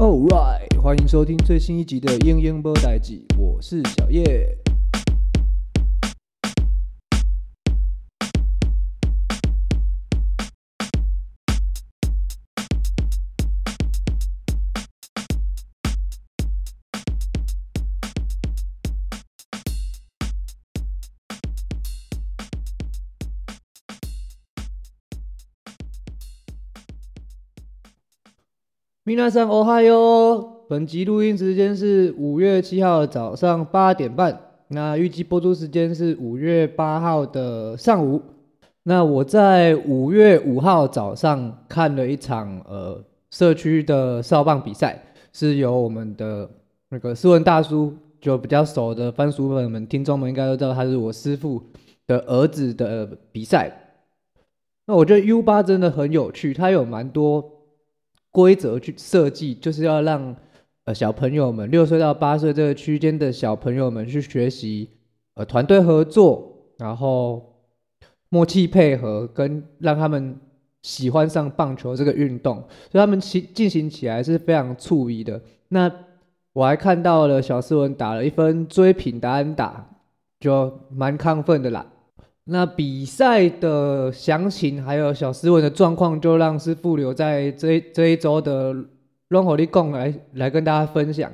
Alright，欢迎收听最新一集的《英英波带记》，我是小叶。云南上哦嗨哟！本集录音时间是五月七号早上八点半，那预计播出时间是五月八号的上午。那我在五月五号早上看了一场呃社区的哨棒比赛，是由我们的那个斯文大叔，就比较熟的番薯粉们、听众们应该都知道，他是我师父的儿子的比赛。那我觉得 U 八真的很有趣，它有蛮多。规则去设计，就是要让呃小朋友们六岁到八岁这个区间的小朋友们去学习呃团队合作，然后默契配合，跟让他们喜欢上棒球这个运动，所以他们其进行起来是非常促意的。那我还看到了小斯文打了一分追平答案打，就蛮亢奋的啦。那比赛的详情还有小斯文的状况，就让师傅留在这这一周的 r o n h o l i c o n 来来跟大家分享。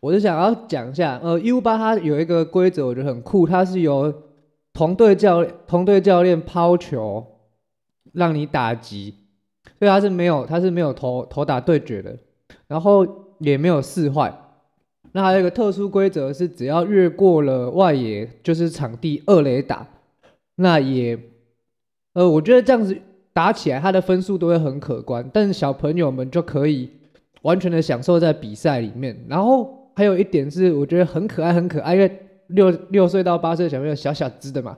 我就想要讲一下，呃，U 八它有一个规则，我觉得很酷，它是由同队教练队教练抛球，让你打击，所以它是没有它是没有投投打对决的，然后也没有四坏。那还有一个特殊规则是，只要越过了外野，就是场地二垒打。那也，呃，我觉得这样子打起来，他的分数都会很可观，但是小朋友们就可以完全的享受在比赛里面。然后还有一点是，我觉得很可爱，很可爱，因为六六岁到八岁小朋友小小只的嘛，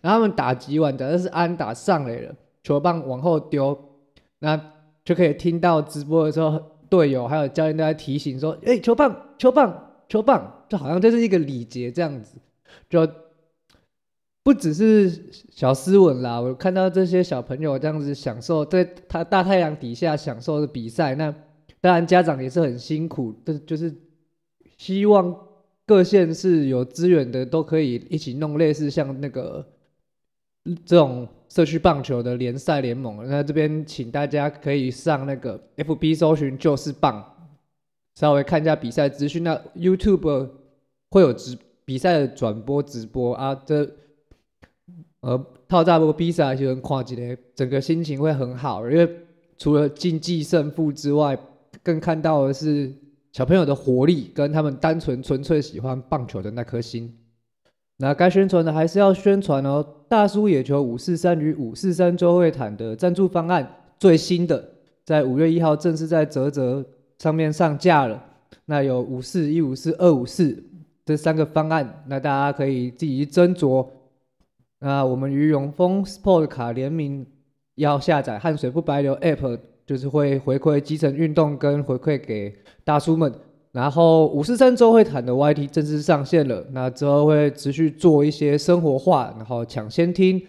然后他们打几晚，假的是安打上来了，球棒往后丢，那就可以听到直播的时候，队友还有教练都在提醒说：“哎，球棒，球棒，球棒！”就好像这是一个礼节这样子，就。不只是小斯文啦，我看到这些小朋友这样子享受，在他大太阳底下享受的比赛。那当然，家长也是很辛苦，但就是希望各县市有资源的都可以一起弄类似像那个这种社区棒球的联赛联盟。那这边请大家可以上那个 FB 搜寻就是棒，稍微看一下比赛资讯。那 YouTube 会有直比赛的转播直播啊这。呃，套扎波比赛时能看一个，整个心情会很好，因为除了竞技胜负之外，更看到的是小朋友的活力跟他们单纯纯粹喜欢棒球的那颗心。那该宣传的还是要宣传哦。大叔野球五四三与五四三周会坦的赞助方案最新的，在五月一号正式在泽泽上面上架了。那有五四一、五四二、五四这三个方案，那大家可以自己斟酌。那我们与永丰 Sport 卡联名，要下载汗水不白流 App，就是会回馈基层运动，跟回馈给大叔们。然后五四三周会谈的 YT 正式上线了，那之后会持续做一些生活化，然后抢先听，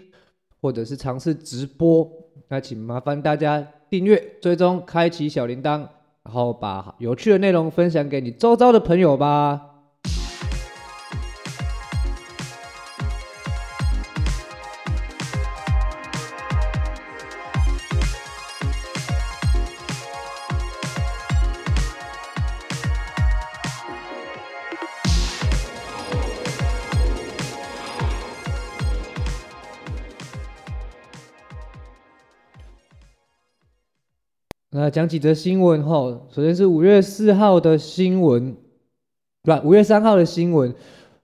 或者是尝试直播。那请麻烦大家订阅、追踪、开启小铃铛，然后把有趣的内容分享给你周遭的朋友吧。讲几则新闻哈，首先是五月四号的新闻，不是五月三号的新闻。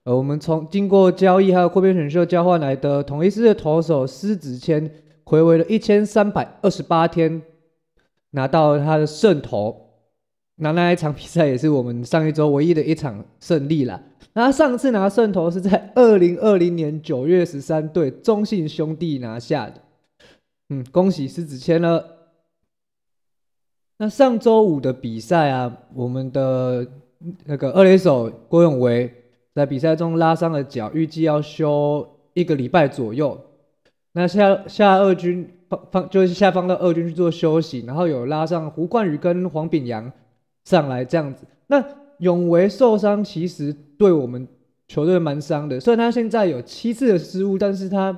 呃，我们从经过交易有扩编选秀交换来的同一师的投手施子谦，回违了一千三百二十八天，拿到他的胜投。那那一场比赛也是我们上一周唯一的一场胜利了。那他上次拿胜投是在二零二零年九月十三对中信兄弟拿下的。嗯，恭喜施子谦了。那上周五的比赛啊，我们的那个二垒手郭永维在比赛中拉伤了脚，预计要休一个礼拜左右。那下下二军放放就是下放到二军去做休息，然后有拉上胡冠宇跟黄炳阳上来这样子。那永维受伤其实对我们球队蛮伤的，虽然他现在有七次的失误，但是他。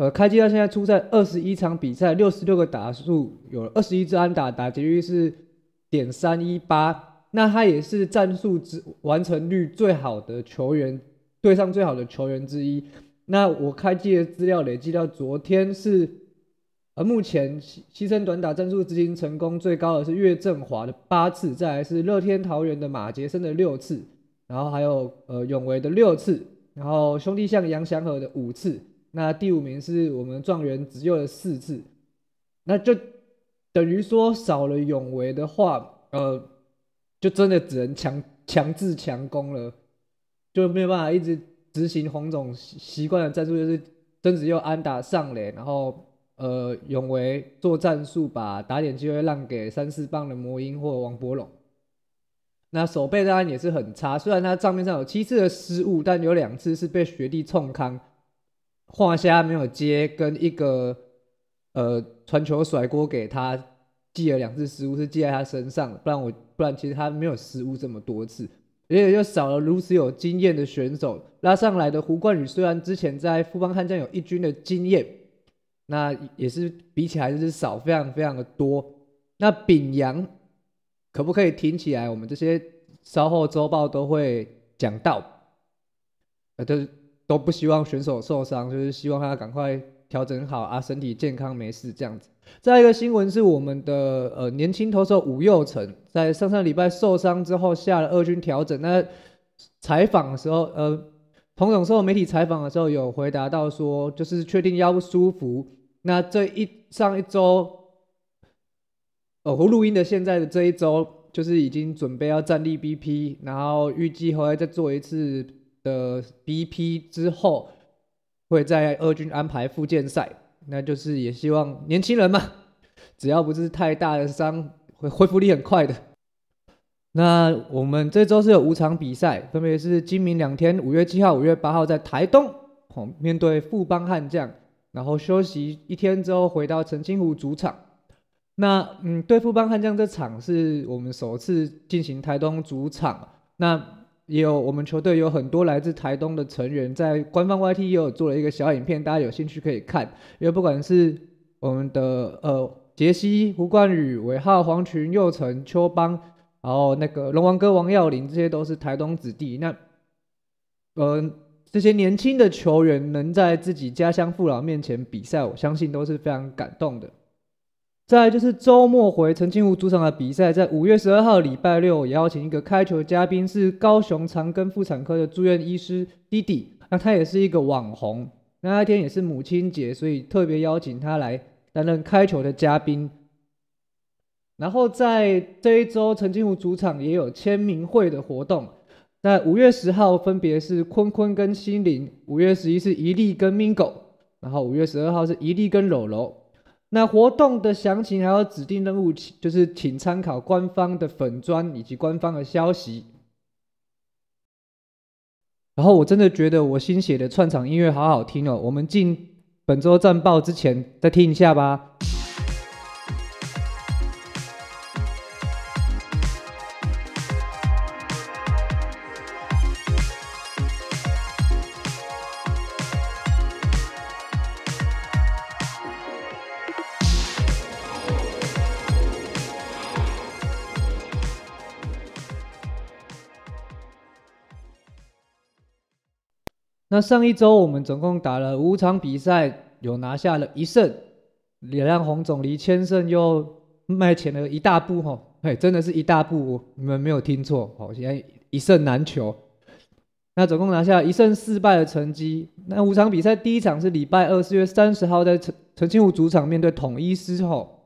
呃，开机到现在出赛二十一场比赛，六十六个打数，有二十一支安打，打击率是点三一八。那他也是战术之完成率最好的球员，队上最好的球员之一。那我开机的资料累积到昨天是，呃，目前牺牺牲短打战术执行成功最高的是岳振华的八次，再来是乐天桃园的马杰森的六次，然后还有呃永维的六次，然后兄弟像杨祥和的五次。那第五名是我们状元，只用了四次，那就等于说少了永维的话，呃，就真的只能强强制强攻了，就没有办法一直执行红总习惯的战术，就是曾子佑安打上垒，然后呃永维做战术把打点机会让给三四棒的魔音或王博龙。那守备当然也是很差，虽然他账面上有七次的失误，但有两次是被学弟冲康。画虾没有接，跟一个呃传球甩锅给他，记了两次失误是记在他身上不然我不然其实他没有失误这么多次，而且又少了如此有经验的选手拉上来的胡冠宇，虽然之前在富邦悍将有一军的经验，那也是比起来就是少非常非常的多。那丙阳可不可以挺起来？我们这些稍后周报都会讲到，呃，是。都不希望选手受伤，就是希望他赶快调整好啊，身体健康没事这样子。再一个新闻是我们的呃年轻投手吴佑成在上上礼拜受伤之后下了二军调整。那采访的时候，呃，彭总受媒体采访的时候有回答到说，就是确定腰不舒服。那这一上一周，呃，胡录音的现在的这一周就是已经准备要站立 BP，然后预计后来再做一次。的 BP 之后会在二军安排复健赛，那就是也希望年轻人嘛，只要不是太大的伤，会恢复力很快的。那我们这周是有五场比赛，分别是今明两天，五月七号、五月八号在台东哦，面对富邦悍将，然后休息一天之后回到澄清湖主场。那嗯，对富邦悍将这场是我们首次进行台东主场，那。也有我们球队有很多来自台东的成员，在官方 YT 也有做了一个小影片，大家有兴趣可以看。因为不管是我们的呃杰西、胡冠宇、尾浩、黄群、佑成、邱邦，然后那个龙王哥王耀林，这些都是台东子弟。那呃这些年轻的球员能在自己家乡父老面前比赛，我相信都是非常感动的。再就是周末回陈清湖主场的比赛，在五月十二号礼拜六，邀请一个开球嘉宾是高雄长庚妇产科的住院医师弟弟，那他也是一个网红，那那天也是母亲节，所以特别邀请他来担任开球的嘉宾。然后在这一周，陈清湖主场也有签名会的活动，在五月十号分别是坤坤跟心灵，五月十一是怡丽跟 Mingo，然后五月十二号是怡丽跟柔柔。那活动的详情还有指定任务，请就是请参考官方的粉砖以及官方的消息。然后我真的觉得我新写的串场音乐好好听哦，我们进本周战报之前再听一下吧。上一周我们总共打了五场比赛，有拿下了一胜，也让洪总离千胜又迈前了一大步哈，哎，真的是一大步，你们没有听错好，现在一胜难求。那总共拿下一胜四败的成绩，那五场比赛第一场是礼拜二四月三十号在陈陈清湖主场面对统一狮吼。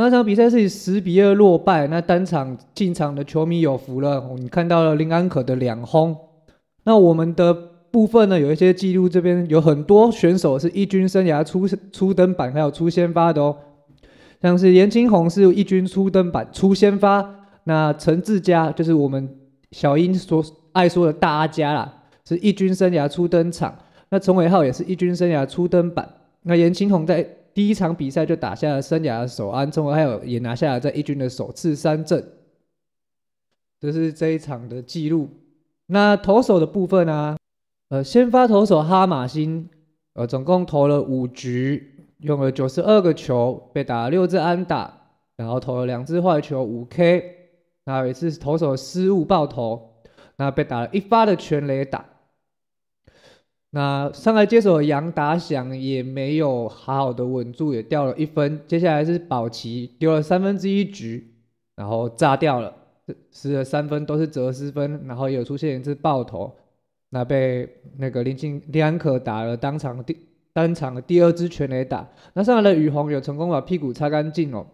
那场比赛是以十比二落败。那单场进场的球迷有福了，你看到了林安可的两轰。那我们的部分呢，有一些记录，这边有很多选手是一军生涯初初登板，还有初先发的哦。像是颜青红是一军初登板、初先发。那陈志佳就是我们小英所爱说的大阿佳啦，是一军生涯初登场。那陈伟浩也是一军生涯初登板。那颜青红在。第一场比赛就打下了生涯首安，从而还有也拿下了在一军的首次三振，这是这一场的记录。那投手的部分呢？呃，先发投手哈马辛，呃，总共投了五局，用了九十二个球，被打了六支安打，然后投了两支坏球，五 K，那有一次投手失误爆投，那被打了一发的全垒打。那上来接手的杨达祥也没有好好的稳住，也掉了一分。接下来是保奇丢了三分之一局，然后炸掉了，失了三分都是折失分，然后也有出现一次爆头，那被那个林进林安可打了当场第当场的第二支全垒打。那上来的宇宏有成功把屁股擦干净哦，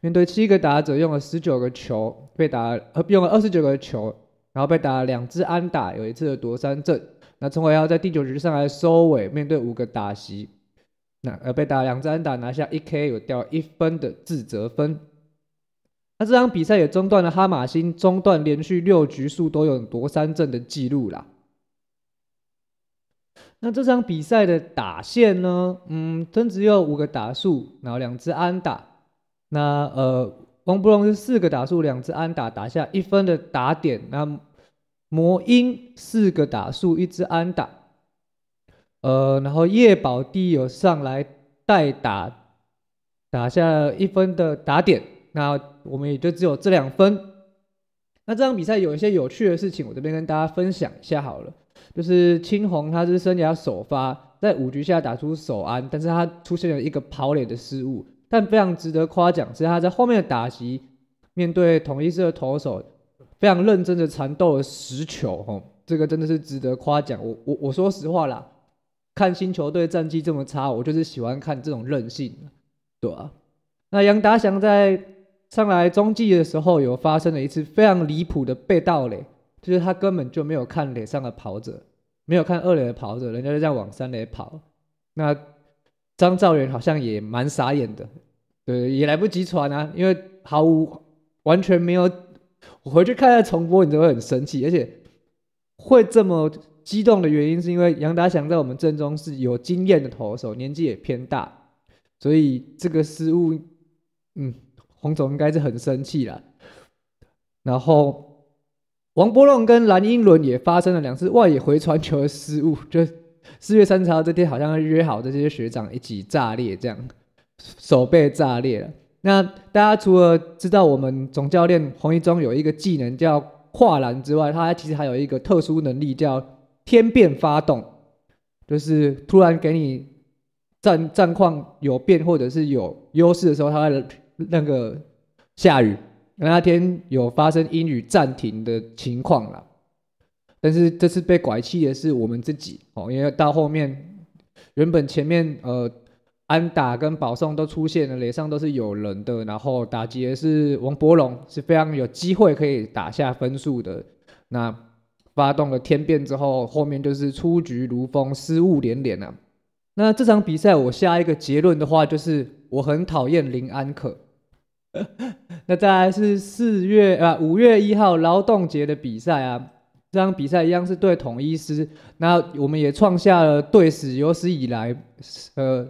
面对七个打者用了十九个球被打用了二十九个球，然后被打了两支安打，有一次的夺三振。那陈伟要在第九局上来收尾，面对五个打席，那呃被打两支安打，拿下一 K，有掉一分的自责分。那这场比赛也中断了哈马星中断连续六局数都有夺三阵的记录啦。那这场比赛的打线呢，嗯，曾只有五个打数，然后两支安打，那呃王柏荣是四个打数，两支安打，打下一分的打点，那。魔音四个打数一只安打，呃，然后叶宝弟有上来代打，打下一分的打点，那我们也就只有这两分。那这场比赛有一些有趣的事情，我这边跟大家分享一下好了，就是青红他是生涯首发，在五局下打出首安，但是他出现了一个跑垒的失误，但非常值得夸奖是他在后面的打击面对同一色的投手。非常认真的缠斗了十球，哦，这个真的是值得夸奖。我我我说实话啦，看新球队战绩这么差，我就是喜欢看这种韧性，对吧？那杨达祥在上来中继的时候，有发生了一次非常离谱的被盗嘞，就是他根本就没有看脸上的跑者，没有看二垒的跑者，人家就这样往三垒跑。那张兆元好像也蛮傻眼的，对，也来不及传啊，因为毫无完全没有。我回去看一下重播，你就会很生气，而且会这么激动的原因是因为杨达祥在我们正中是有经验的投手，年纪也偏大，所以这个失误，嗯，洪总应该是很生气了。然后王波龙跟蓝英伦也发生了两次外野回传球的失误，就四月三号这天好像约好这些学长一起炸裂，这样手被炸裂了。那大家除了知道我们总教练黄一中有一个技能叫跨栏之外，他其实还有一个特殊能力叫天变发动，就是突然给你战战况有变或者是有优势的时候，他会那个下雨。那天有发生阴雨暂停的情况了，但是这次被拐气的是我们自己哦，因为到后面原本前面呃。安打跟保送都出现了，脸上都是有人的。然后打击是王柏龙，是非常有机会可以打下分数的。那发动了天变之后，后面就是出局如风，失误连连啊。那这场比赛我下一个结论的话，就是我很讨厌林安可。那再来是四月啊，五月一号劳动节的比赛啊，这场比赛一样是对统一师。那我们也创下了队史有史以来呃。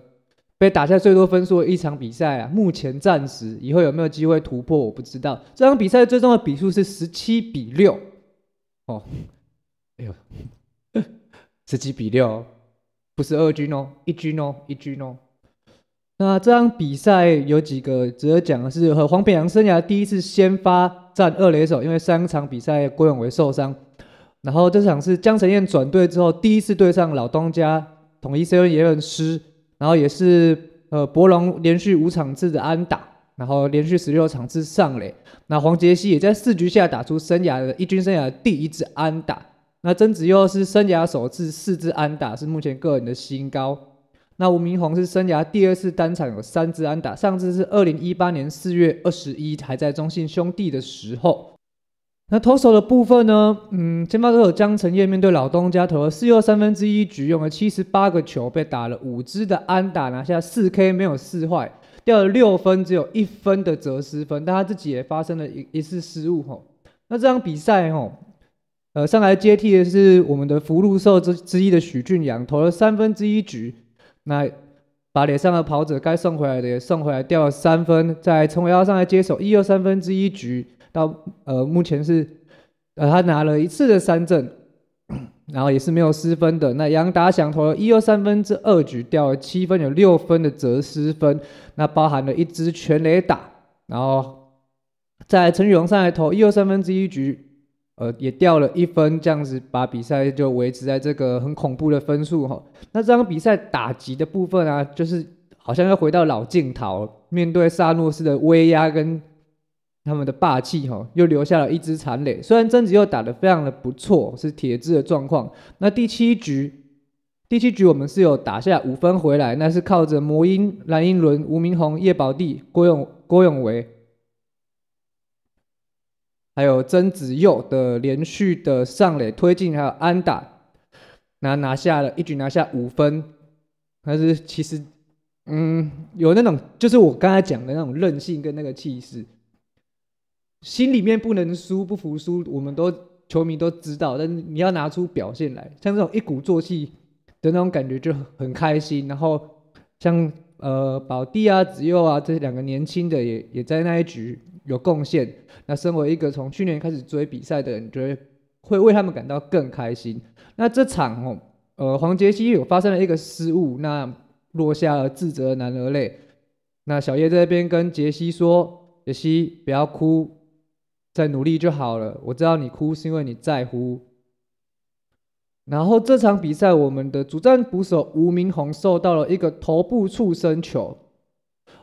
被打下最多分数的一场比赛啊，目前暂时，以后有没有机会突破我不知道。这场比赛最终的比数是十七比六，哦，哎呦，十七比六，不是二军哦，一军哦，一军哦。那这场比赛有几个值得讲的是，和黄炳阳生涯第一次先发战二垒手，因为三场比赛郭永维受伤，然后这场是江晨彦转队之后第一次对上老东家统一 C N 耶伦师。然后也是呃，博龙连续五场次的安打，然后连续十六场次上垒。那黄杰希也在四局下打出生涯的一军生涯第一支安打。那曾子佑是生涯首次四支安打，是目前个人的新高。那吴明宏是生涯第二次单场有三支安打，上次是二零一八年四月二十一还在中信兄弟的时候。那投手的部分呢？嗯，前方投手江承业面对老东家投了四二三分之一局，用了七十八个球，被打了五支的安打，拿下四 K，没有四坏，掉了六分，只有一分的折失分，但他自己也发生了一一次失误。吼，那这场比赛吼，呃，上来接替的是我们的福禄寿之之一的许俊阳，投了三分之一局，那把脸上的跑者该送回来的也送回来，掉了三分，在陈伟耀上来接手一二三分之一局。到呃，目前是呃，他拿了一次的三振，然后也是没有失分的。那杨达祥投了一二三分之二局，掉了七分，有六分的折失分，那包含了一支全垒打。然后在陈宇龙上来投一二三分之一局，呃，也掉了一分，这样子把比赛就维持在这个很恐怖的分数哈。那这场比赛打击的部分啊，就是好像要回到老镜头，面对萨诺斯的威压跟。他们的霸气哈，又留下了一支残垒。虽然曾子佑打得非常的不错，是铁质的状况。那第七局，第七局我们是有打下五分回来，那是靠着魔音、蓝英伦、吴明宏、叶宝弟、郭永郭永维，还有曾子佑的连续的上垒推进，还有安打，拿拿下了一局，拿下五分。还是其实，嗯，有那种就是我刚才讲的那种韧性跟那个气势。心里面不能输，不服输，我们都球迷都知道。但你要拿出表现来，像这种一鼓作气的那种感觉就很开心。然后像呃宝弟啊、子佑啊这两个年轻的也也在那一局有贡献。那身为一个从去年开始追比赛的人，觉得会为他们感到更开心。那这场哦，呃黄杰希有发生了一个失误，那落下了自责，男儿泪。那小叶这边跟杰西说：“杰西不要哭。”再努力就好了。我知道你哭是因为你在乎。然后这场比赛，我们的主战捕手吴明宏受到了一个头部触身球，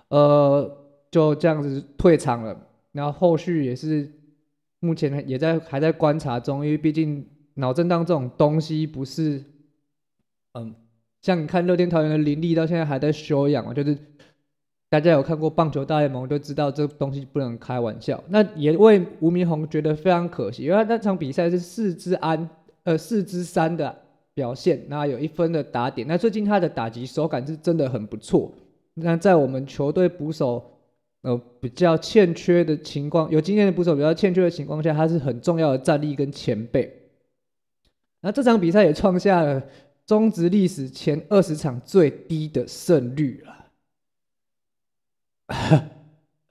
呃，就这样子退场了。然后后续也是目前也在还在观察中，因为毕竟脑震荡这种东西不是，嗯，像你看乐天桃园的林立到现在还在修养就是。大家有看过《棒球大联盟》就知道这个东西不能开玩笑。那也为吴明宏觉得非常可惜，因为那场比赛是四支安，呃，四支三的表现，那有一分的打点。那最近他的打击手感是真的很不错。那在我们球队捕手呃比较欠缺的情况，有经验的捕手比较欠缺的情况下，他是很重要的战力跟前辈。那这场比赛也创下了中职历史前二十场最低的胜率了。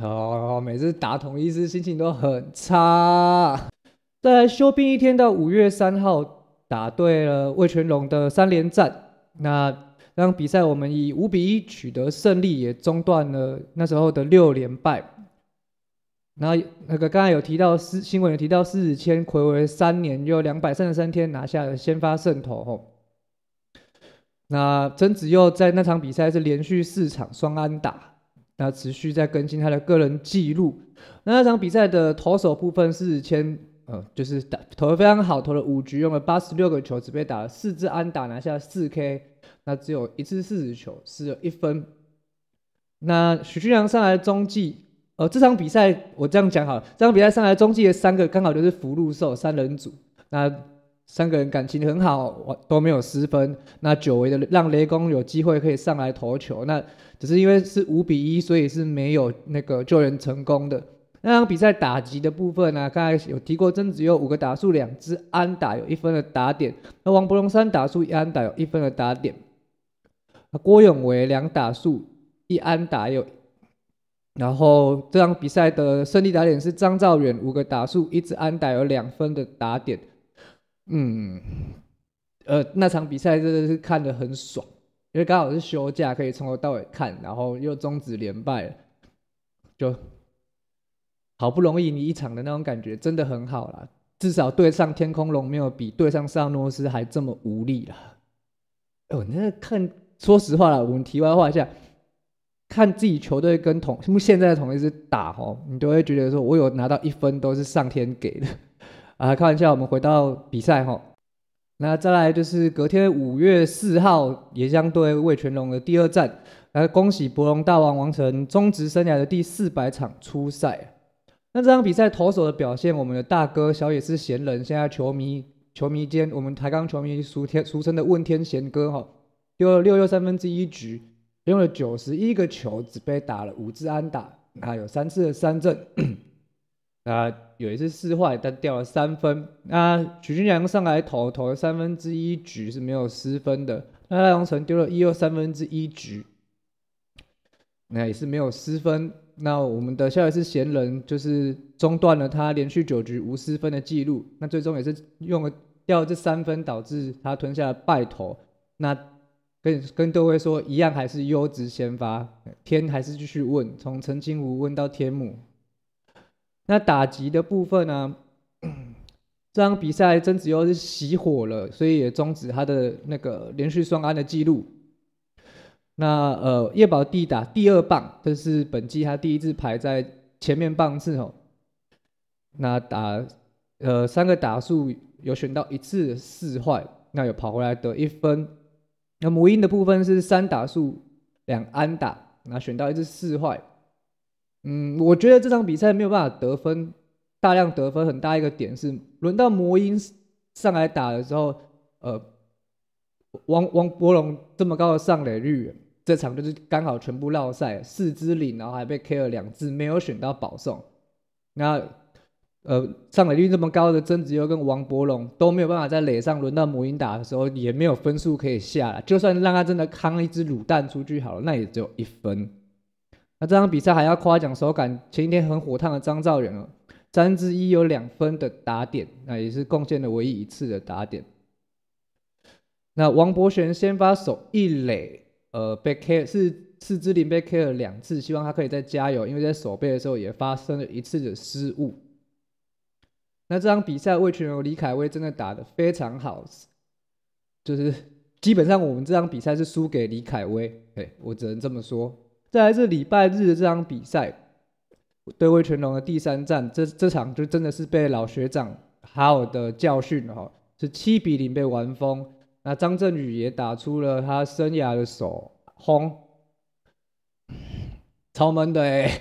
哦，每次打统一是心情都很差。在休兵一天到五月三号，打对了魏全龙的三连战，那场比赛我们以五比一取得胜利，也中断了那时候的六连败。那那个刚才有提到，是新闻有提到，狮子谦睽违三年有两百三十三天拿下了先发胜投吼。那曾子佑在那场比赛是连续四场双安打，那持续在更新他的个人记录。那那场比赛的投手部分是签，呃，就是打投的非常好，投了五局，用了八十六个球，只被打了四支安打，拿下四 K，那只有一次四十球失了一分。那许俊阳上来的中继，呃，这场比赛我这样讲好，了，这场比赛上来的中继的三个刚好就是福禄寿三人组，那。三个人感情很好，都没有失分。那久违的让雷公有机会可以上来投球，那只是因为是五比一，所以是没有那个救援成功的。那场比赛打击的部分呢？刚才有提过，曾子佑五个打数，两支安打，有一分的打点；那王伯龙三打数一安打，有一分的打点。郭永维两打数一安打有，然后这场比赛的胜利打点是张兆远五个打数一支安打有两分的打点。嗯，呃，那场比赛真的是看得很爽，因为刚好是休假，可以从头到尾看，然后又终止连败了，就好不容易你一场的那种感觉真的很好了。至少对上天空龙没有比对上萨诺斯还这么无力了。哦，那看说实话了，我们题外话一下，看自己球队跟同现在的同支打哦，你都会觉得说我有拿到一分都是上天给的。啊，开玩笑，我们回到比赛哈。那再来就是隔天五月四号，也将对魏全龙的第二战。来恭喜博龙大王王成中职生涯的第四百场初赛。那这场比赛投手的表现，我们的大哥小野是贤人，现在球迷球迷间，我们台钢球迷俗天俗称的问天贤哥哈，了六又三分之一局，用了九十一个球，只被打了五支安打，还有三次三振。啊，有一次四坏，但掉了三分。那许俊良上来投投了三分之一局是没有失分的。那赖荣成丢了一又三分之一局，那也是没有失分。那我们的下一次闲人就是中断了他连续九局无失分的记录。那最终也是用了掉这三分，导致他吞下了败投。那跟跟各位说一样，还是优质先发天还是继续问，从陈清无问到天母。那打级的部分呢？这场比赛曾子优是熄火了，所以也终止他的那个连续双安的记录。那呃，叶宝弟打第二棒，这是本季他第一次排在前面棒次哦。那打呃三个打数有选到一次四坏，那有跑回来得一分。那母音的部分是三打数两安打，那选到一次四坏。嗯，我觉得这场比赛没有办法得分，大量得分很大一个点是，轮到魔音上来打的时候，呃，王王博龙这么高的上垒率，这场就是刚好全部绕赛四支领，然后还被 K 了两支，没有选到保送。那呃，上垒率这么高的曾子佑跟王博龙都没有办法在垒上，轮到魔音打的时候也没有分数可以下，来。就算让他真的扛一只卤蛋出去好了，那也只有一分。那这场比赛还要夸奖手感，前一天很火烫的张兆仁哦，三之一有两分的打点，那也是贡献的唯一一次的打点。那王博源先发手一垒，呃被 K a 是四之零被 K 了两次，希望他可以再加油，因为在守备的时候也发生了一次的失误。那这场比赛魏群友李凯威真的打的非常好，就是基本上我们这场比赛是输给李凯威，对我只能这么说。在这礼拜日的这场比赛，对魏全龙的第三战，这这场就真的是被老学长好好的教训了，是七比零被玩疯。那张振宇也打出了他生涯的手轰，超闷的哎。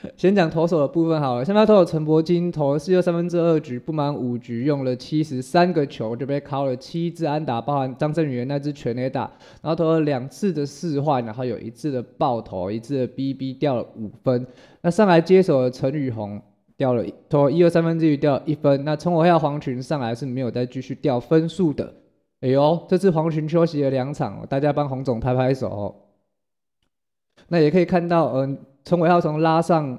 先讲投手的部分好了，先看投手陈柏金投了四又三分之二局，不满五局用了七十三个球，就被敲了七支安打，包含张振源那支全垒打，然后投了两次的四换，然后有一次的爆投，一次的 BB 掉了五分。那上来接手的陈宇红掉了投了一二三分之一掉一分，那冲我下黄群上来是没有再继续掉分数的。哎呦，这次黄群休息了两场，大家帮洪总拍拍手。那也可以看到，嗯。陈伟浩从拉上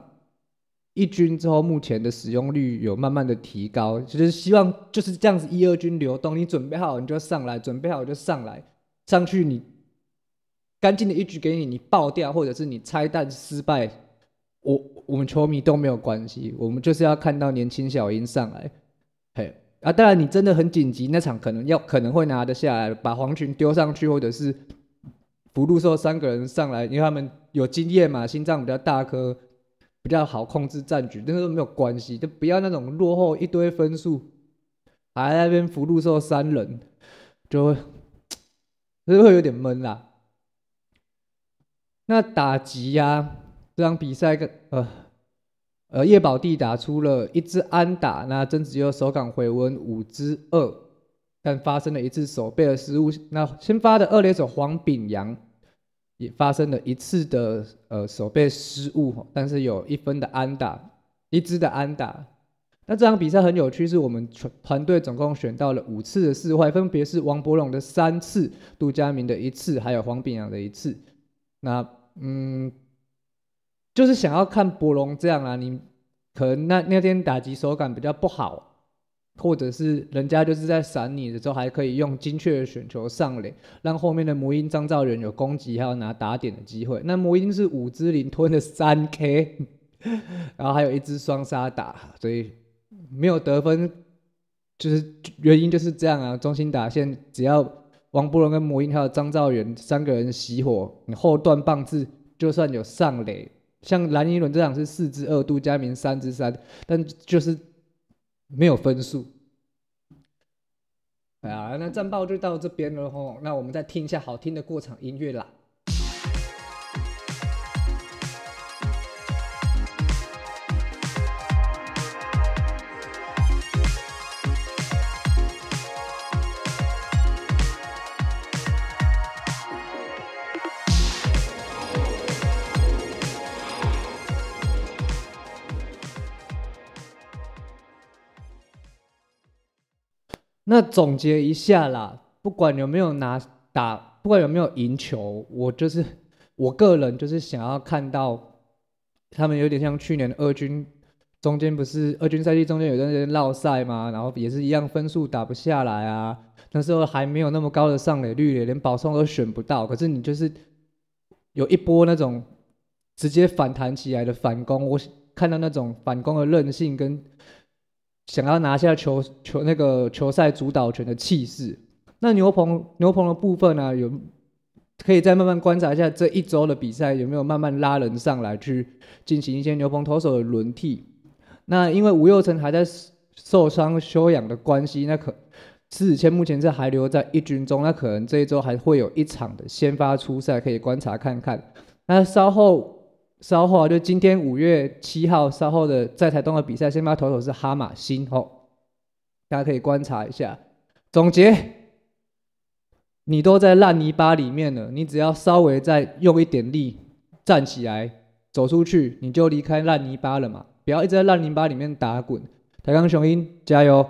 一军之后，目前的使用率有慢慢的提高，就是希望就是这样子一二军流动。你准备好你就上来，准备好就上来，上去你干净的一局给你，你爆掉或者是你拆弹失败，我我们球迷都没有关系，我们就是要看到年轻小鹰上来，嘿啊！当然你真的很紧急，那场可能要可能会拿得下来，把黄群丢上去或者是。福禄寿三个人上来，因为他们有经验嘛，心脏比较大颗，比较好控制战局。但是都没有关系，就不要那种落后一堆分数，还在那边福禄寿三人，就会，就会有点闷啦。那打击呀，这场比赛跟呃，呃叶宝弟打出了一支安打，那曾子优手感回温五支二。但发生了一次手背的失误。那先发的二垒手黄炳阳也发生了一次的呃手背失误，但是有一分的安打，一支的安打。那这场比赛很有趣，是我们全团队总共选到了五次的四坏，分别是王博龙的三次，杜佳明的一次，还有黄炳阳的一次。那嗯，就是想要看博龙这样啊，你可能那那天打击手感比较不好。或者是人家就是在闪你的时候，还可以用精确的选球上垒，让后面的魔音张兆元有攻击还有拿打点的机会。那魔音是五支零吞的三 K，然后还有一支双杀打，所以没有得分，就是原因就是这样啊。中心打线只要王博龙跟魔音还有张兆元三个人熄火，你后段棒次就算有上垒，像蓝一伦这场是四支二，杜佳明三支三，但就是。没有分数，哎呀，那战报就到这边了吼，那我们再听一下好听的过场音乐啦。那总结一下啦，不管有没有拿打，不管有没有赢球，我就是我个人就是想要看到他们有点像去年的二军，中间不是二军赛季中间有段时间落赛嘛，然后也是一样分数打不下来啊，那时候还没有那么高的上垒率连保送都选不到，可是你就是有一波那种直接反弹起来的反攻，我看到那种反攻的韧性跟。想要拿下球球那个球赛主导权的气势。那牛棚牛棚的部分呢，有可以再慢慢观察一下这一周的比赛有没有慢慢拉人上来去进行一些牛棚投手的轮替。那因为吴佑成还在受伤休养的关系，那可池子谦目前是还留在一军中，那可能这一周还会有一场的先发出赛可以观察看看。那稍后。稍后啊，就今天五月七号，稍后的在台东的比赛，先发投手是哈马新吼，大家可以观察一下。总结，你都在烂泥巴里面了，你只要稍微再用一点力，站起来，走出去，你就离开烂泥巴了嘛。不要一直在烂泥巴里面打滚。台钢雄鹰加油。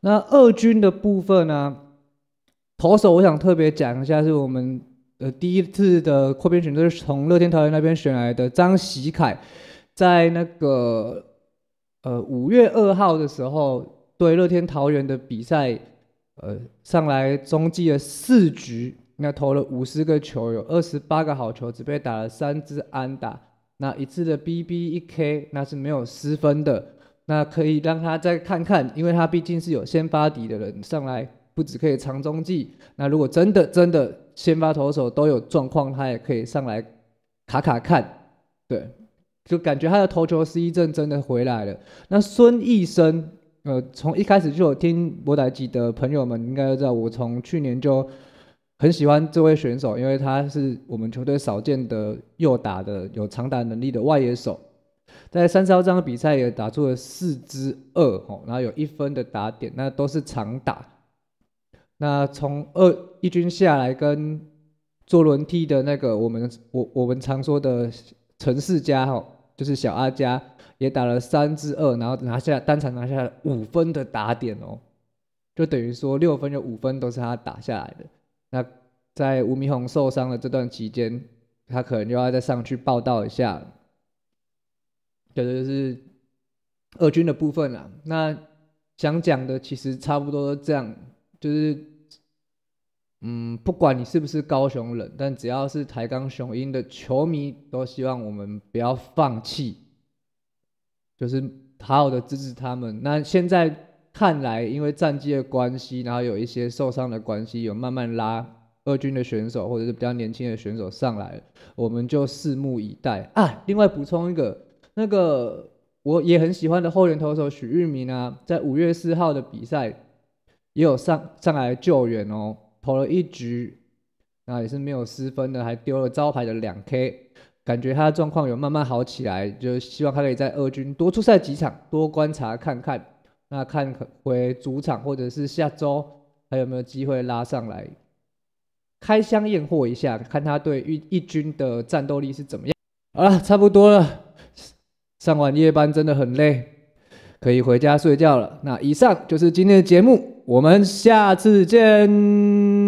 那二军的部分呢，投手我想特别讲一下，是我们。呃，第一次的扩编选择是从乐天桃园那边选来的。张喜凯在那个呃五月二号的时候，对乐天桃园的比赛，呃上来中继了四局，应该投了五十个球，有二十八个好球，只被打了三支安打。那一次的 BB 一 K，那是没有失分的。那可以让他再看看，因为他毕竟是有先发底的人，上来不只可以长中继。那如果真的真的。先发投手都有状况，他也可以上来卡卡看，对，就感觉他的投球是一阵真的回来了。那孙艺生，呃，从一开始就有听博台吉的朋友们应该都知道，我从去年就很喜欢这位选手，因为他是我们球队少见的右打的有长打能力的外野手，在三十二场比赛也打出了四支二哦，然后有一分的打点，那都是长打。那从二一军下来跟坐轮梯的那个，我们我我们常说的陈世佳哈，就是小阿佳，也打了三至二，然后拿下单场拿下五分的打点哦，就等于说六分有五分都是他打下来的。那在吴明宏受伤的这段期间，他可能又要再上去报道一下，对，就是二军的部分啦。那想讲的其实差不多这样。就是，嗯，不管你是不是高雄人，但只要是台钢雄鹰的球迷，都希望我们不要放弃，就是好好的支持他们。那现在看来，因为战绩的关系，然后有一些受伤的关系，有慢慢拉二军的选手或者是比较年轻的选手上来我们就拭目以待啊。另外补充一个，那个我也很喜欢的后援投手许玉明啊，在五月四号的比赛。也有上上来救援哦，投了一局，那也是没有失分的，还丢了招牌的两 K，感觉他的状况有慢慢好起来，就希望他可以在二军多出赛几场，多观察看看，那看回主场或者是下周还有没有机会拉上来，开箱验货一下，看他对一一军的战斗力是怎么样。好了，差不多了，上完夜班真的很累。可以回家睡觉了。那以上就是今天的节目，我们下次见。